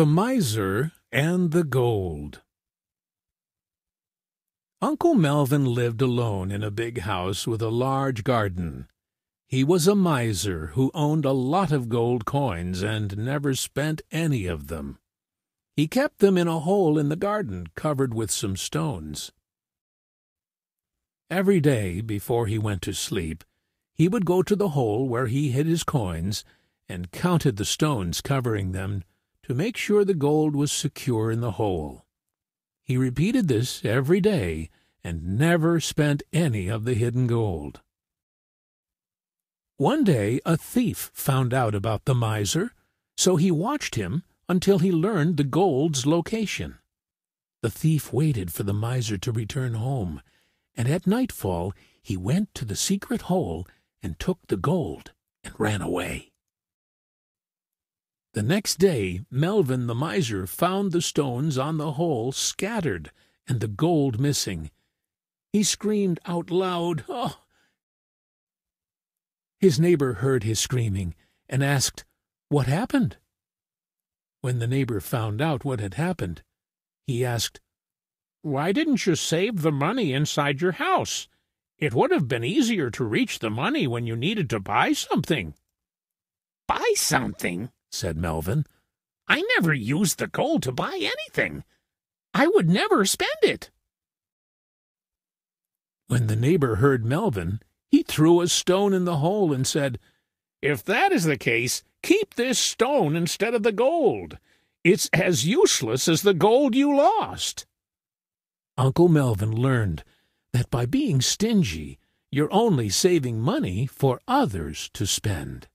The Miser and the Gold Uncle Melvin lived alone in a big house with a large garden. He was a miser who owned a lot of gold coins and never spent any of them. He kept them in a hole in the garden covered with some stones. Every day before he went to sleep, he would go to the hole where he hid his coins and counted the stones covering them to make sure the gold was secure in the hole. He repeated this every day and never spent any of the hidden gold. One day a thief found out about the miser, so he watched him until he learned the gold's location. The thief waited for the miser to return home, and at nightfall he went to the secret hole and took the gold and ran away. The next day Melvin the miser found the stones on the hole scattered and the gold missing. He screamed out loud, Oh! His neighbor heard his screaming and asked, What happened? When the neighbor found out what had happened, he asked, Why didn't you save the money inside your house? It would have been easier to reach the money when you needed to buy something. Buy something? said Melvin. I never used the gold to buy anything. I would never spend it. When the neighbor heard Melvin, he threw a stone in the hole and said, If that is the case, keep this stone instead of the gold. It's as useless as the gold you lost. Uncle Melvin learned that by being stingy, you're only saving money for others to spend.